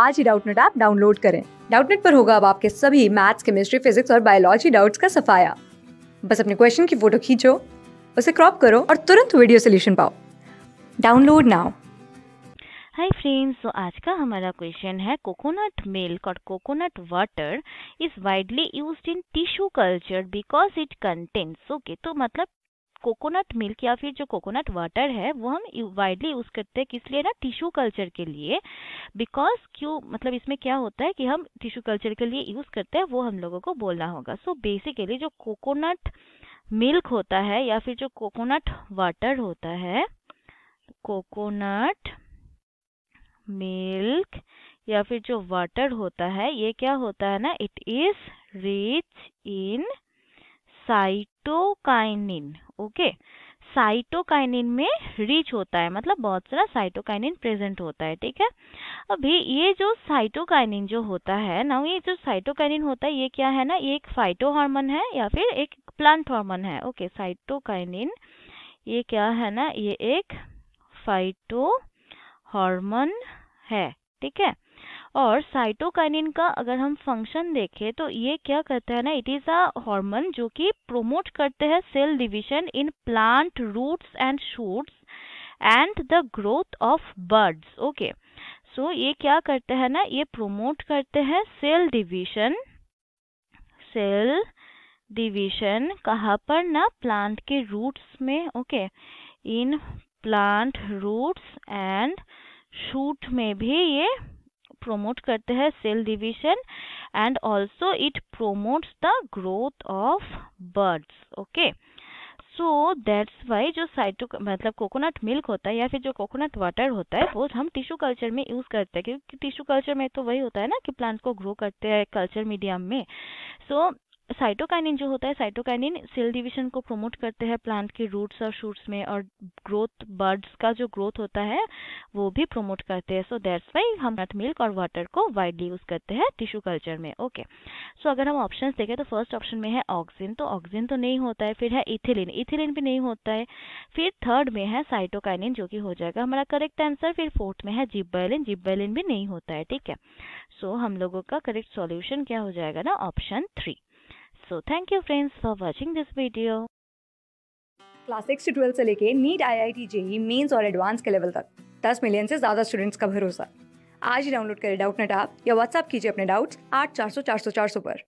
आज ही Doubtnut app download करें डाउटनेट पर होगा अब आपके सभी मैथ्स केमिस्ट्री फिजिक्स और बायोलॉजी डाउट्स का सफाया बस अपने क्वेश्चन की फोटो खींचो उसे क्रॉप करो और तुरंत वीडियो सोल्यूशन पाओ डाउनलोड नाउ हाय फ्रेंड्स तो आज का हमारा क्वेश्चन है कोकोनट मिल्क और coconut water is widely used in tissue culture because it contents okay तो मतलब कोकोनट मिल्क या फिर जो कोकोनट वाटर है वो हम वाइडली यूज़ करते हैं किस लिए ना टिश्यू कल्चर के लिए बिकॉज क्यों मतलब इसमें क्या होता है कि हम टिश्यू कल्चर के लिए यूज़ करते हैं वो हम लोगों को बोलना होगा सो so, बेसिकली जो कोकोनट मिल्क होता है या फिर जो कोकोनट वाटर होता है कोकोनट मिल्क या फिर जो वाटर होता है ये क्या होता है ना it is rich in cytokinin okay cytokinin में रिच होता है मतलब बहुत सारा साइटोकाइनिन प्रेजेंट होता है ठीक है अभी ये जो साइटोकाइनिन जो होता है ना ये जो साइटोकाइनिन होता है ये क्या है ना ये एक फाइटो हार्मोन है या फिर एक प्लांट हार्मोन है ओके साइटोकाइनिन ये क्या है ना ये एक फाइटो हार्मोन है ठीक है और साइटोकाइनिन का अगर हम फंक्शन देखें तो ये क्या करता है ना इट इज़ अ हार्मोन जो कि प्रोमोट करते हैं cell division in plant roots and shoots and the growth of birds okay so ये क्या करते हैं ना ये प्रोमोट करते हैं सेल डिवीजन सेल डिवीजन कहाँ पर ना प्लांट के रूट्स में okay in plant roots and shoot में भी ये promote करते हैं cell division and also it promotes the growth of buds okay so that's why जो साइटो मतलब कोकोनट मिल्क होता है या फिर जो कोकोनट वाटर होता है वो हम टिश्यू कल्चर में यूज़ करते हैं क्योंकि टिश्यू कल्चर में तो वही होता है ना कि प्लांट्स को ग्रो करते हैं कल्चर मीडियम में सो so, साइटोकाइनिन जो होता है साइटोकाइनिन सेल डिवीजन को प्रमोट करते हैं प्लांट के रूट्स और शूट्स में और ग्रोथ बर्ड्स का जो ग्रोथ होता है वो भी प्रमोट करते हैं सो दैट्स वाई हम नट मिल्क और वाटर को वाइडली यूज़ करते हैं टिश्यू कल्चर में ओके okay. सो so, अगर हम ऑप्शन देखें तो फर्स्ट ऑप्शन में है ऑक्सीजन तो ऑक्सीजन तो नहीं होता है फिर है इथिलिन इथिलिन भी नहीं होता है फिर थर्ड में है साइटोकाइनिन जो कि हो जाएगा हमारा करेक्ट आंसर फिर फोर्थ में है जिब्बलिन जिब्बलिन भी नहीं होता है ठीक है सो so, हम लोगों का करेक्ट सॉल्यूशन क्या हो जाएगा ना option three so thank you friends for watching this video class six से ट्वेल्थ से लेके NEET I I T JEE mains और एडवांस के लेवल तक दस मिलियन से ज़्यादा स्टूडेंट्स का भरोसा आज ही डाउनलोड करें डाउट नेट आप या व्हाट्सअप कीजिए अपने डाउट्स आठ चार सौ चार सौ चार सौ पर